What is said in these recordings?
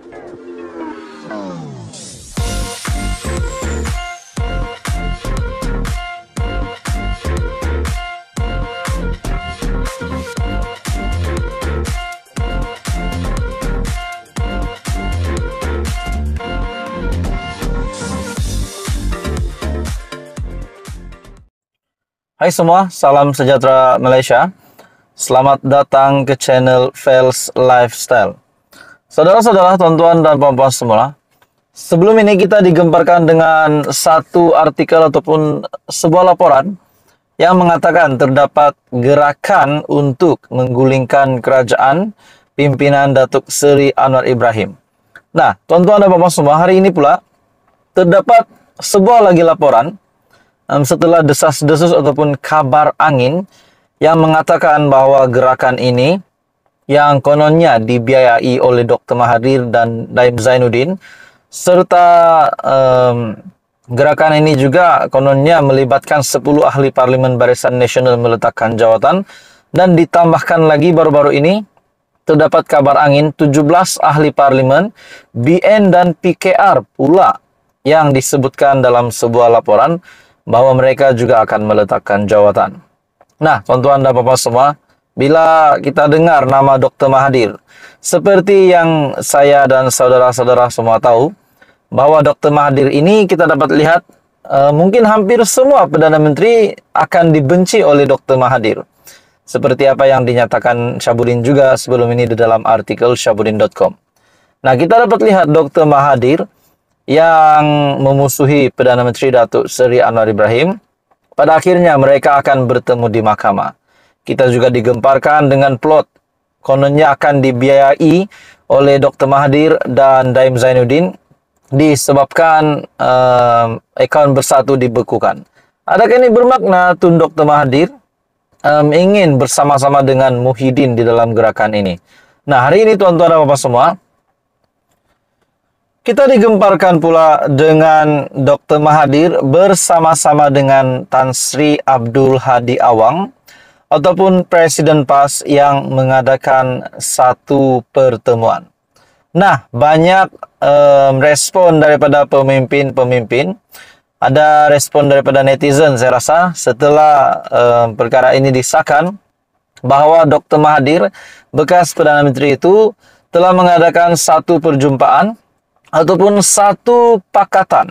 Hai semua, salam sejahtera Malaysia. Selamat datang ke channel Fels Lifestyle. Saudara-saudara, tonton dan pompa semua. sebelum ini kita digemparkan dengan satu artikel ataupun sebuah laporan yang mengatakan terdapat gerakan untuk menggulingkan kerajaan pimpinan Datuk Seri Anwar Ibrahim. Nah, tonton dan pompa semua, hari ini pula terdapat sebuah lagi laporan um, setelah desas-desus ataupun kabar angin yang mengatakan bahwa gerakan ini yang kononnya dibiayai oleh Dr. Mahathir dan Daim Zainuddin serta um, gerakan ini juga kononnya melibatkan 10 ahli parlemen barisan nasional meletakkan jawatan dan ditambahkan lagi baru-baru ini terdapat kabar angin 17 ahli parlemen BN dan PKR pula yang disebutkan dalam sebuah laporan bahwa mereka juga akan meletakkan jawatan. Nah, tuan-tuan dan bapak semua, Bila kita dengar nama Dr. Mahadir, seperti yang saya dan saudara-saudara semua tahu, bahwa Dr. Mahadir ini kita dapat lihat e, mungkin hampir semua Perdana Menteri akan dibenci oleh Dr. Mahadir. Seperti apa yang dinyatakan Syabudin juga sebelum ini di dalam artikel syabudin.com. Nah, kita dapat lihat Dr. Mahadir yang memusuhi Perdana Menteri Datuk Seri Anwar Ibrahim. Pada akhirnya mereka akan bertemu di mahkamah. Kita juga digemparkan dengan plot kononnya akan dibiayai oleh Dr. Mahathir dan Daim Zainuddin disebabkan uh, akaun bersatu dibekukan. Adakah ini bermakna Tun Dr. Mahathir um, ingin bersama-sama dengan Muhyiddin di dalam gerakan ini? Nah, hari ini tuan-tuan dan bapak semua, kita digemparkan pula dengan Dr. Mahadir bersama-sama dengan Tan Sri Abdul Hadi Awang ataupun Presiden PAS yang mengadakan satu pertemuan. Nah, banyak um, respon daripada pemimpin-pemimpin. Ada respon daripada netizen saya rasa setelah um, perkara ini disahkan bahwa Dr. Mahathir bekas Perdana Menteri itu telah mengadakan satu perjumpaan ataupun satu pakatan.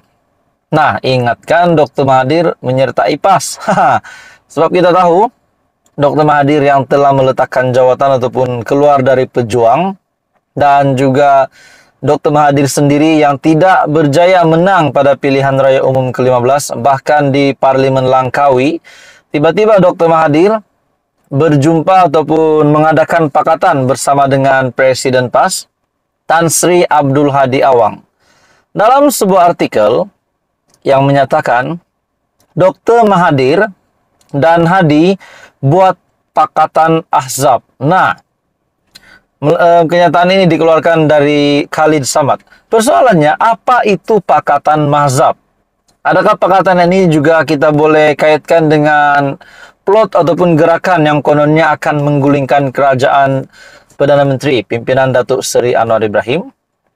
Nah, ingatkan Dr. Mahathir menyertai PAS. Sebab kita tahu Dr. Mahadir yang telah meletakkan jawatan ataupun keluar dari pejuang dan juga Dr. Mahadir sendiri yang tidak berjaya menang pada pilihan raya umum ke-15 bahkan di parlimen Langkawi tiba-tiba Dr. Mahadir berjumpa ataupun mengadakan pakatan bersama dengan Presiden PAS Tan Sri Abdul Hadi Awang dalam sebuah artikel yang menyatakan Dr. Mahadir dan Hadi buat pakatan Ahzab. Nah, eh, kenyataan ini dikeluarkan dari Khalid Samad. Persoalannya, apa itu pakatan mahzab? Adakah pakatan ini juga kita boleh kaitkan dengan plot ataupun gerakan yang kononnya akan menggulingkan kerajaan Perdana Menteri pimpinan Datuk Seri Anwar Ibrahim?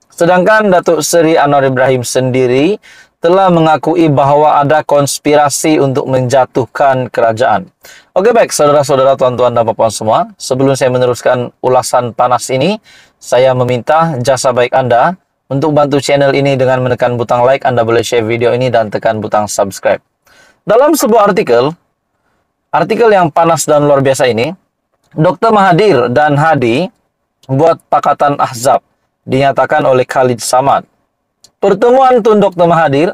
Sedangkan Datuk Seri Anwar Ibrahim sendiri telah mengakui bahwa ada konspirasi untuk menjatuhkan kerajaan. Oke baik, saudara-saudara, tuan-tuan dan bapak semua, sebelum saya meneruskan ulasan panas ini, saya meminta jasa baik Anda untuk bantu channel ini dengan menekan butang like, Anda boleh share video ini dan tekan butang subscribe. Dalam sebuah artikel, artikel yang panas dan luar biasa ini, Dr. Mahadir dan Hadi buat pakatan Ahzab dinyatakan oleh Khalid Samad Pertemuan Tunduk Dr. Hadir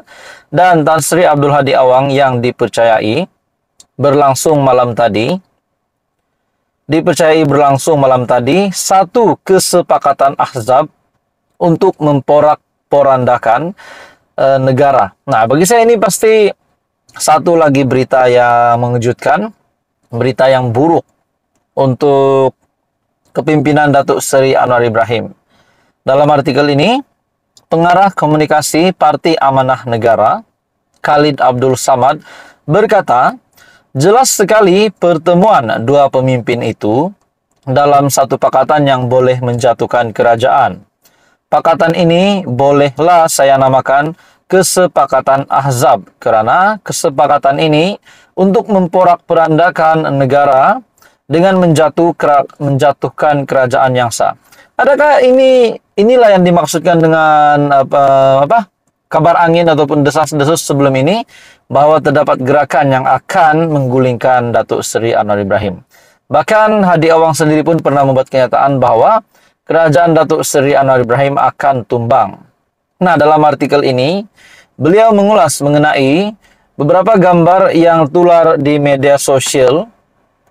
dan Tan Sri Abdul Hadi Awang yang dipercayai berlangsung malam tadi. Dipercayai berlangsung malam tadi satu kesepakatan ahzab untuk memporak-porandakan e, negara. Nah, bagi saya ini pasti satu lagi berita yang mengejutkan, berita yang buruk untuk kepimpinan Datuk Seri Anwar Ibrahim. Dalam artikel ini, Pengarah Komunikasi Parti Amanah Negara, Khalid Abdul Samad, berkata, jelas sekali pertemuan dua pemimpin itu dalam satu pakatan yang boleh menjatuhkan kerajaan. Pakatan ini bolehlah saya namakan kesepakatan Ahzab, kerana kesepakatan ini untuk memporak-perandakan negara dengan menjatuh kera, menjatuhkan kerajaan yang sah. Adakah ini inilah yang dimaksudkan dengan apa, apa kabar angin ataupun desas-desus sebelum ini bahwa terdapat gerakan yang akan menggulingkan Datuk Seri Anwar Ibrahim. Bahkan Hadi Awang sendiri pun pernah membuat kenyataan bahwa kerajaan Datuk Seri Anwar Ibrahim akan tumbang. Nah, dalam artikel ini beliau mengulas mengenai beberapa gambar yang tular di media sosial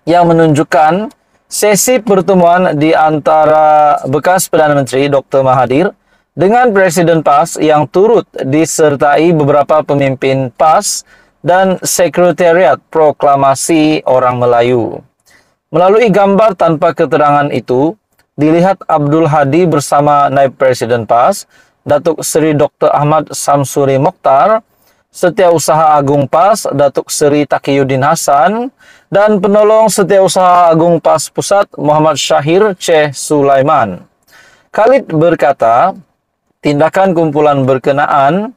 yang menunjukkan sesi pertemuan di antara bekas Perdana Menteri Dr. Mahathir dengan Presiden PAS yang turut disertai beberapa pemimpin PAS dan Sekretariat Proklamasi Orang Melayu. Melalui gambar tanpa keterangan itu, dilihat Abdul Hadi bersama Naib Presiden PAS, Datuk Seri Dr. Ahmad Samsuri Mokhtar, Setiausaha Agung PAS Datuk Seri Takiyuddin Hasan dan penolong Setiausaha Agung PAS Pusat Muhammad Syahir Syekh Sulaiman. Khalid berkata, tindakan kumpulan berkenaan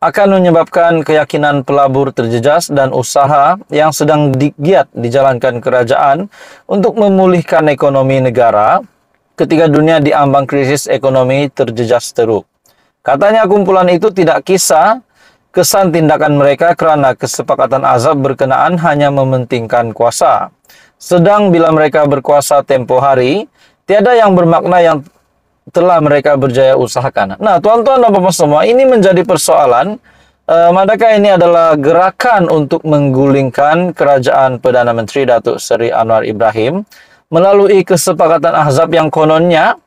akan menyebabkan keyakinan pelabur terjejas dan usaha yang sedang digiat dijalankan kerajaan untuk memulihkan ekonomi negara ketika dunia diambang krisis ekonomi terjejas teruk. Katanya kumpulan itu tidak kisah Kesan tindakan mereka karena kesepakatan azab berkenaan hanya mementingkan kuasa. Sedang bila mereka berkuasa tempo hari, tiada yang bermakna yang telah mereka berjaya usahakan. Nah, tuan-tuan dan bapak semua, ini menjadi persoalan. E, manakah ini adalah gerakan untuk menggulingkan kerajaan Perdana Menteri Datuk Seri Anwar Ibrahim melalui kesepakatan azab yang kononnya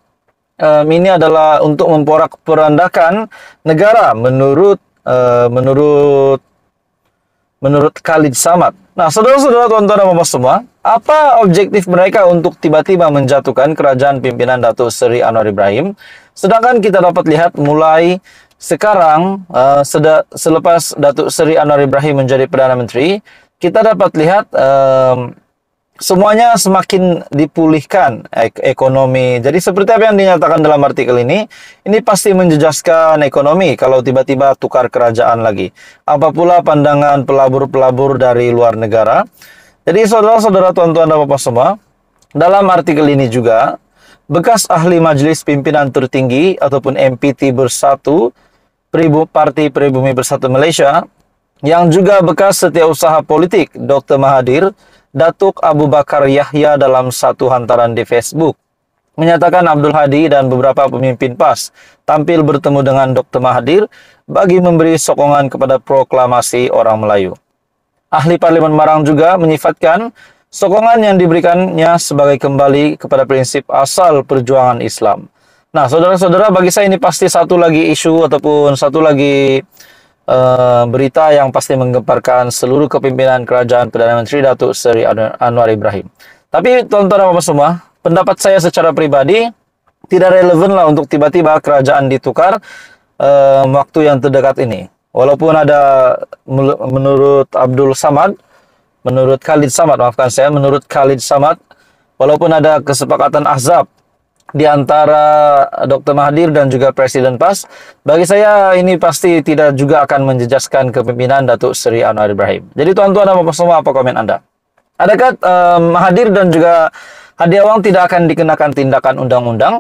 um, ini adalah untuk memporak-perandakan negara menurut uh, menurut menurut Khalid Samad. Nah, saudara-saudara tuan-tuan dan bapak semua, apa objektif mereka untuk tiba-tiba menjatuhkan kerajaan pimpinan Datuk Seri Anwar Ibrahim? Sedangkan kita dapat lihat mulai sekarang uh, seda, selepas Datuk Seri Anwar Ibrahim menjadi Perdana Menteri, kita dapat lihat uh, semuanya semakin dipulihkan ek ekonomi. Jadi seperti apa yang dinyatakan dalam artikel ini, ini pasti menjejaskan ekonomi kalau tiba-tiba tukar kerajaan lagi. Apa pula pandangan pelabur-pelabur dari luar negara? Jadi saudara-saudara tuan-tuan dan bapak semua, dalam artikel ini juga bekas ahli majelis pimpinan tertinggi ataupun MPT bersatu Parti Pribumi Bersatu Malaysia yang juga bekas setiausaha politik Dr. Mahathir Datuk Abu Bakar Yahya dalam satu hantaran di Facebook menyatakan Abdul Hadi dan beberapa pemimpin PAS tampil bertemu dengan Dr. Mahathir bagi memberi sokongan kepada proklamasi orang Melayu. Ahli Parlimen Marang juga menyifatkan sokongan yang diberikannya sebagai kembali kepada prinsip asal perjuangan Islam. Nah, saudara-saudara, bagi saya ini pasti satu lagi isu ataupun satu lagi uh, berita yang pasti menggemparkan seluruh kepimpinan kerajaan Perdana Menteri Datuk Seri Anwar Ibrahim. Tapi tuan-tuan dan -tuan, semua, pendapat saya secara pribadi tidak relevan lah untuk tiba-tiba kerajaan ditukar uh, waktu yang terdekat ini. Walaupun ada menurut Abdul Samad, menurut Khalid Samad, maafkan saya, menurut Khalid Samad, walaupun ada kesepakatan Azab di antara Dr. Mahdir dan juga Presiden PAS. Bagi saya ini pasti tidak juga akan menjejaskan kepemimpinan Datuk Seri Anwar Ibrahim. Jadi tuan-tuan dan -tuan, semua apa komen Anda? Adakah um, eh, Mahdir dan juga Hadi Awang tidak akan dikenakan tindakan undang-undang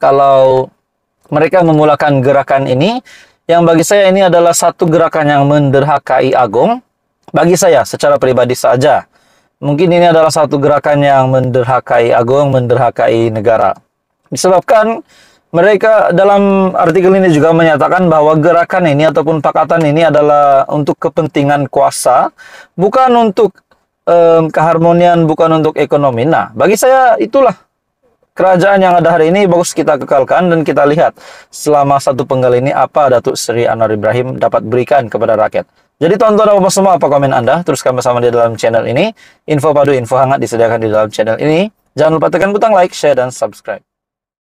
kalau mereka memulakan gerakan ini yang bagi saya ini adalah satu gerakan yang menderhakai agung bagi saya secara pribadi saja mungkin ini adalah satu gerakan yang menderhakai agung menderhakai negara Disebabkan mereka dalam artikel ini juga menyatakan bahwa gerakan ini ataupun pakatan ini adalah untuk kepentingan kuasa, bukan untuk um, keharmonian, bukan untuk ekonomi. Nah, bagi saya itulah kerajaan yang ada hari ini bagus kita kekalkan dan kita lihat selama satu penggal ini apa Datuk Seri Anwar Ibrahim dapat berikan kepada rakyat. Jadi tonton apa semua apa komen Anda, teruskan bersama di dalam channel ini. Info padu, info hangat disediakan di dalam channel ini. Jangan lupa tekan butang like, share, dan subscribe.